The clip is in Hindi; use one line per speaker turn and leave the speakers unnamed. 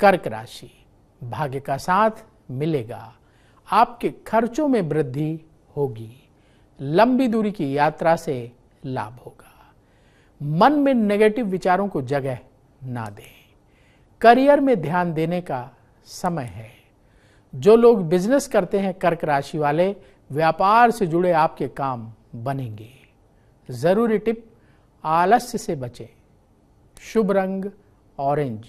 कर्क राशि भाग्य का साथ मिलेगा आपके खर्चों में वृद्धि होगी लंबी दूरी की यात्रा से लाभ होगा मन में नेगेटिव विचारों को जगह ना दें करियर में ध्यान देने का समय है जो लोग बिजनेस करते हैं कर्क राशि वाले व्यापार से जुड़े आपके काम बनेंगे जरूरी टिप आलस्य से बचें शुभ रंग ऑरेंज